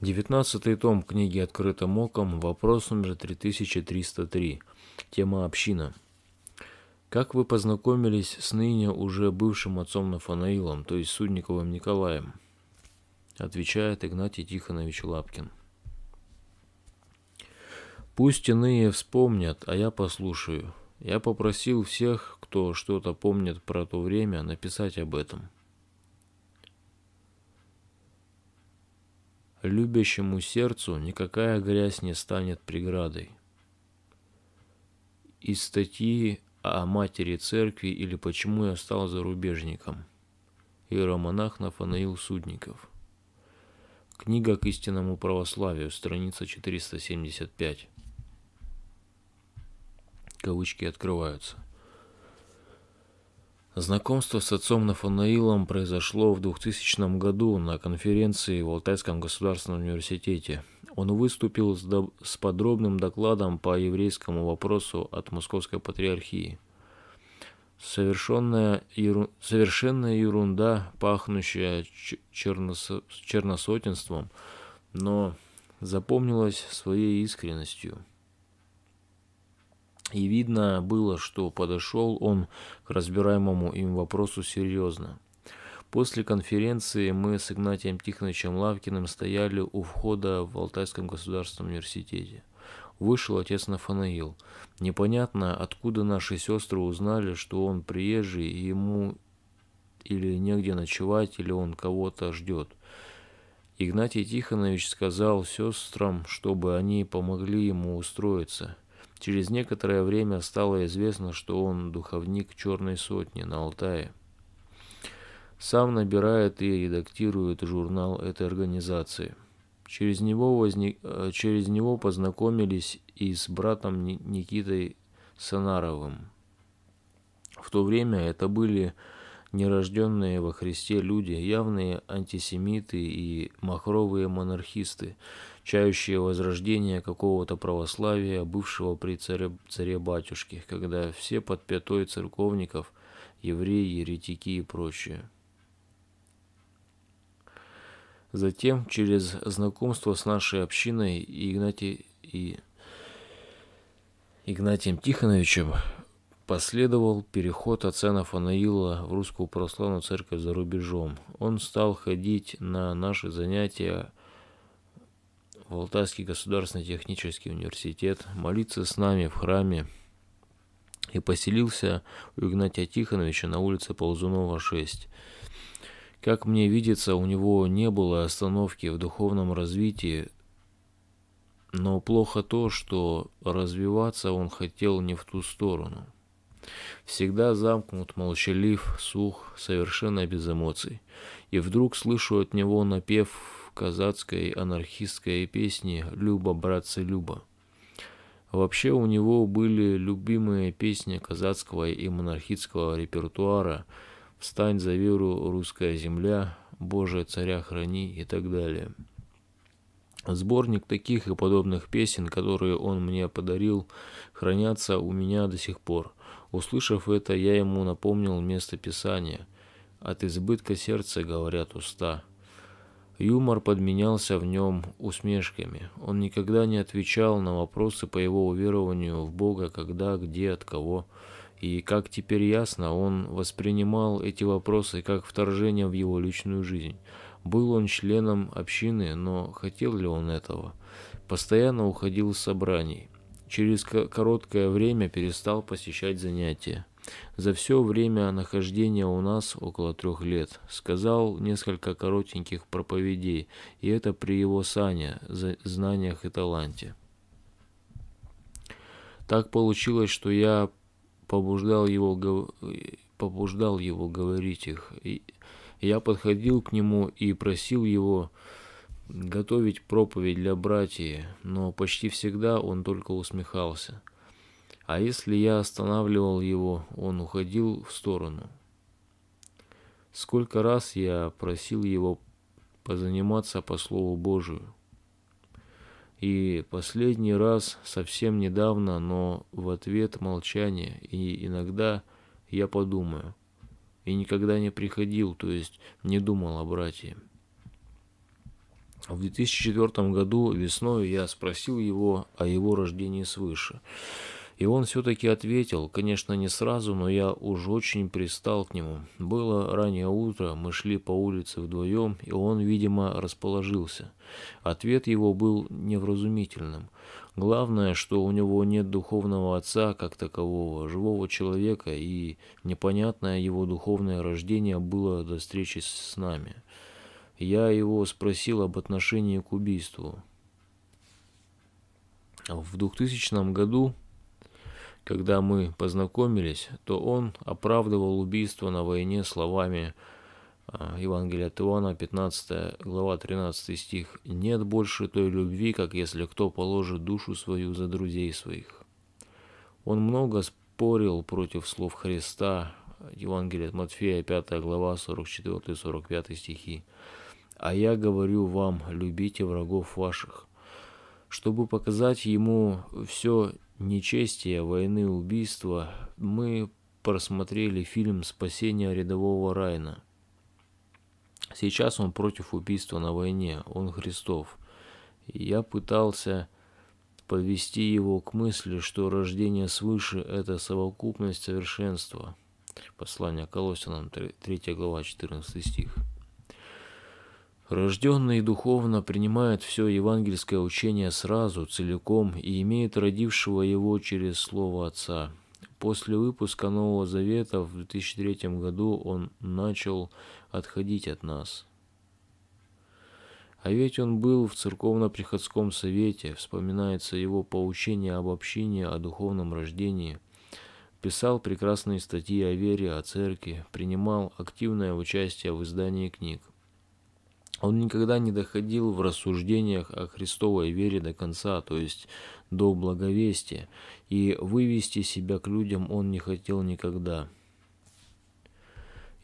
Девятнадцатый том книги «Открытым оком», вопрос номер 3303, тема «Община». Как вы познакомились с ныне уже бывшим отцом Нафанаилом, то есть Судниковым Николаем? Отвечает Игнатий Тихонович Лапкин. Пусть иные вспомнят, а я послушаю. Я попросил всех, кто что-то помнит про то время, написать об этом. Любящему сердцу никакая грязь не станет преградой. Из статьи о матери церкви или почему я стал зарубежником. Иеромонах Нафанаил Судников. Книга к истинному православию, страница 475. Кавычки открываются. Знакомство с отцом Нафанаилом произошло в 2000 году на конференции в Алтайском государственном университете. Он выступил с, до... с подробным докладом по еврейскому вопросу от Московской патриархии. Совершенная, еру... Совершенная ерунда, пахнущая чернос... черносотенством, но запомнилась своей искренностью – и видно было, что подошел он к разбираемому им вопросу серьезно. После конференции мы с Игнатием Тихоновичем Лавкиным стояли у входа в Алтайском государственном университете. Вышел отец Нафанаил. Непонятно, откуда наши сестры узнали, что он приезжий, и ему или негде ночевать, или он кого-то ждет. Игнатий Тихонович сказал сестрам, чтобы они помогли ему устроиться – Через некоторое время стало известно, что он духовник Черной Сотни на Алтае. Сам набирает и редактирует журнал этой организации. Через него, возник... Э, через него познакомились и с братом Никитой Санаровым. В то время это были нерожденные во Христе люди, явные антисемиты и махровые монархисты, чающие возрождение какого-то православия, бывшего при царе-батюшке, когда все под пятой церковников, евреи, еретики и прочее. Затем, через знакомство с нашей общиной Игнатий и Игнатием Тихоновичем, Последовал переход Ацена Фанаила в русскую православную церковь за рубежом. Он стал ходить на наши занятия в Алтайский государственный технический университет, молиться с нами в храме и поселился у Игнатия Тихоновича на улице Ползунова, 6. Как мне видится, у него не было остановки в духовном развитии, но плохо то, что развиваться он хотел не в ту сторону. Всегда замкнут, молчалив, сух, совершенно без эмоций. И вдруг слышу от него напев казацкой анархистской песни «Люба, братцы, Люба». Вообще у него были любимые песни казацкого и монархистского репертуара «Встань за веру, русская земля», «Боже, царя храни» и так далее. Сборник таких и подобных песен, которые он мне подарил, хранятся у меня до сих пор. Услышав это, я ему напомнил место писания. От избытка сердца говорят уста. Юмор подменялся в нем усмешками. Он никогда не отвечал на вопросы по его уверованию в Бога, когда, где, от кого. И, как теперь ясно, он воспринимал эти вопросы как вторжение в его личную жизнь. Был он членом общины, но хотел ли он этого? Постоянно уходил из собраний. Через короткое время перестал посещать занятия. За все время нахождения у нас около трех лет сказал несколько коротеньких проповедей, и это при его сане, знаниях и таланте. Так получилось, что я побуждал его, побуждал его говорить их, и я подходил к нему и просил его готовить проповедь для братьев, но почти всегда он только усмехался. А если я останавливал его, он уходил в сторону. Сколько раз я просил его позаниматься по Слову Божию. И последний раз совсем недавно, но в ответ молчание, и иногда я подумаю, и никогда не приходил, то есть не думал о брате. В 2004 году весной я спросил его о его рождении свыше. И он все-таки ответил, конечно, не сразу, но я уж очень пристал к нему. Было раннее утро, мы шли по улице вдвоем, и он, видимо, расположился. Ответ его был невразумительным. Главное, что у него нет духовного отца как такового, живого человека, и непонятное его духовное рождение было до встречи с нами. Я его спросил об отношении к убийству. В 2000 году когда мы познакомились, то он оправдывал убийство на войне словами а, Евангелия от Иоанна, 15 глава, 13 стих. «Нет больше той любви, как если кто положит душу свою за друзей своих». Он много спорил против слов Христа, Евангелие от Матфея, 5 глава, 44-45 стихи. «А я говорю вам, любите врагов ваших, чтобы показать ему все нечестие, войны, убийства, мы просмотрели фильм «Спасение рядового Райна». Сейчас он против убийства на войне, он Христов. Я пытался подвести его к мысли, что рождение свыше – это совокупность совершенства. Послание Колоссянам, 3 глава, 14 стих. Рожденный духовно принимает все евангельское учение сразу, целиком и имеет родившего его через Слово Отца. После выпуска Нового Завета в 2003 году он начал отходить от нас. А ведь он был в церковно-приходском совете, вспоминается его поучение об общине, о духовном рождении, писал прекрасные статьи о вере, о церкви, принимал активное участие в издании книг он никогда не доходил в рассуждениях о Христовой вере до конца, то есть до благовестия, и вывести себя к людям он не хотел никогда.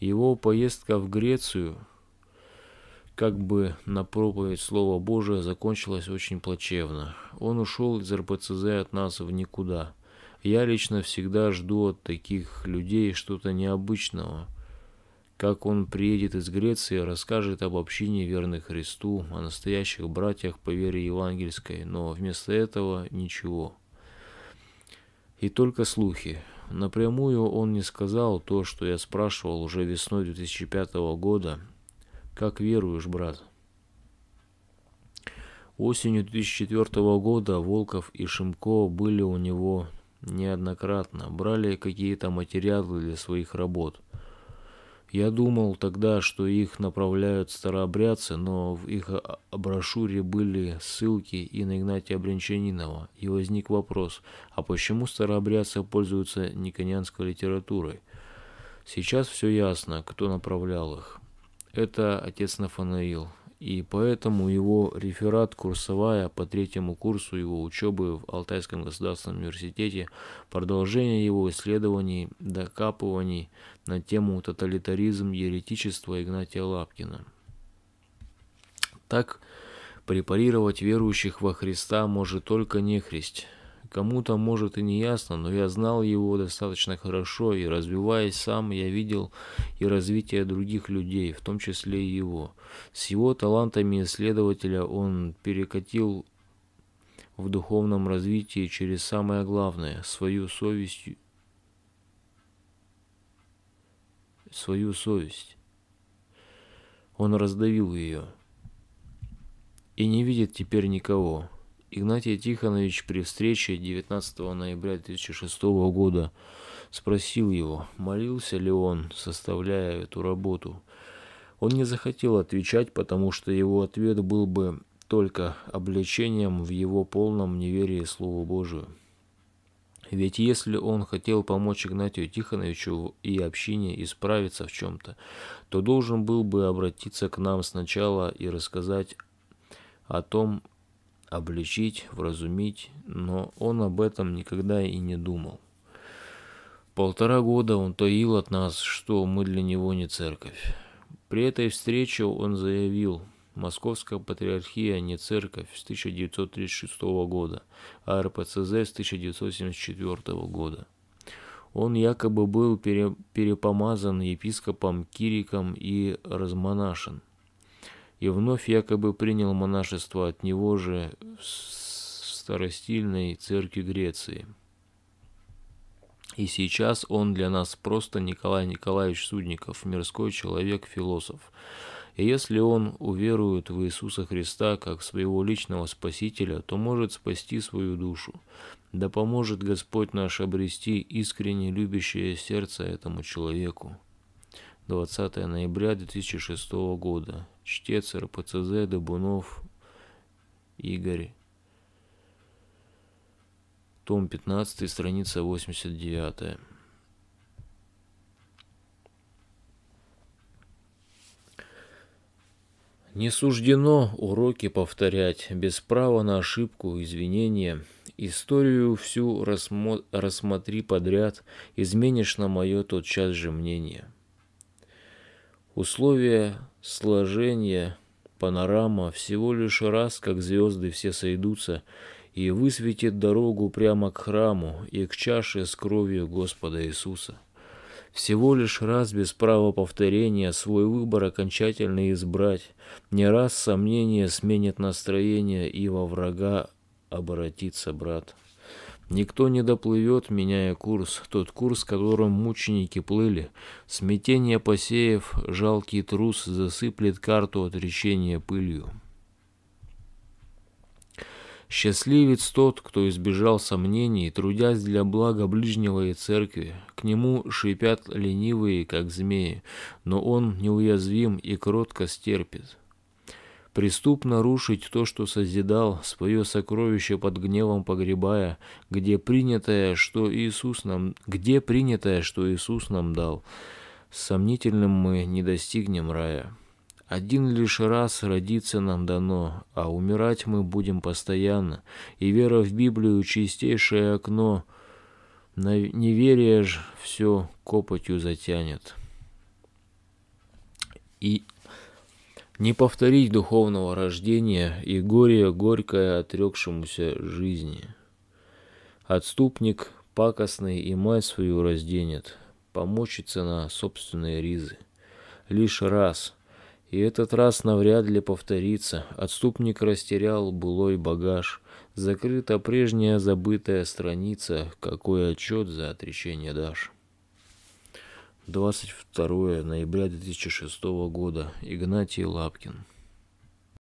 Его поездка в Грецию, как бы на проповедь Слова Божия, закончилась очень плачевно. Он ушел из РПЦЗ от нас в никуда. Я лично всегда жду от таких людей что-то необычного – как он приедет из Греции, расскажет об общине верных Христу, о настоящих братьях по вере евангельской, но вместо этого ничего. И только слухи. Напрямую он не сказал то, что я спрашивал уже весной 2005 года. «Как веруешь, брат?» Осенью 2004 года Волков и Шимко были у него неоднократно, брали какие-то материалы для своих работ – я думал тогда, что их направляют старообрядцы, но в их брошюре были ссылки и на Игнатия Брянчанинова, и возник вопрос, а почему старообрядцы пользуются никонянской литературой? Сейчас все ясно, кто направлял их. Это отец Нафанаил, и поэтому его реферат курсовая по третьему курсу его учебы в Алтайском государственном университете, продолжение его исследований, докапываний на тему тоталитаризм, еретичество Игнатия Лапкина. Так препарировать верующих во Христа может только нехристь. Кому-то, может, и не ясно, но я знал его достаточно хорошо, и развиваясь сам, я видел и развитие других людей, в том числе и его. С его талантами исследователя он перекатил в духовном развитии через самое главное – свою совесть. Свою совесть. Он раздавил ее. И не видит теперь никого. Игнатий Тихонович при встрече 19 ноября 2006 года спросил его, молился ли он, составляя эту работу. Он не захотел отвечать, потому что его ответ был бы только обличением в его полном неверии Слову Божию. Ведь если он хотел помочь Игнатию Тихоновичу и общине исправиться в чем-то, то должен был бы обратиться к нам сначала и рассказать о том, обличить, вразумить, но он об этом никогда и не думал. Полтора года он таил от нас, что мы для него не церковь. При этой встрече он заявил, Московская патриархия не церковь с 1936 года, а РПЦЗ с 1974 года. Он якобы был пере, перепомазан епископом Кириком и размонашен – и вновь якобы принял монашество от него же в старостильной церкви Греции. И сейчас он для нас просто Николай Николаевич Судников, мирской человек-философ. И если он уверует в Иисуса Христа как своего личного Спасителя, то может спасти свою душу. Да поможет Господь наш обрести искренне любящее сердце этому человеку. 20 ноября 2006 года. Чтец РПЦЗ, Добунов, Игорь. Том 15, страница 89. Не суждено уроки повторять, без права на ошибку, извинения. Историю всю рассмотри подряд, изменишь на мое тотчас же мнение. Условия сложения, панорама, всего лишь раз, как звезды все сойдутся, и высветит дорогу прямо к храму и к чаше с кровью Господа Иисуса. Всего лишь раз без права повторения свой выбор окончательно избрать, не раз сомнение сменит настроение и во врага обратится брат. Никто не доплывет, меняя курс, тот курс, которым мученики плыли. Смятение посеев, жалкий трус засыплет карту отречения пылью. Счастливец тот, кто избежал сомнений, трудясь для блага ближнего и церкви. К нему шипят ленивые, как змеи, но он неуязвим и кротко стерпит. Преступно рушить то, что созидал, свое сокровище под гневом погребая, где принятое, что Иисус нам, где принятое, что Иисус нам дал. сомнительным мы не достигнем рая. Один лишь раз родиться нам дано, а умирать мы будем постоянно, и вера в Библию – чистейшее окно, неверие ж все копотью затянет. И не повторить духовного рождения и горе горькое отрекшемуся жизни. Отступник пакостный и мать свою разденет, помочится на собственные ризы. Лишь раз, и этот раз навряд ли повторится, отступник растерял былой багаж, закрыта прежняя забытая страница, какой отчет за отречение дашь. 22 ноября 2006 года. Игнатий Лапкин.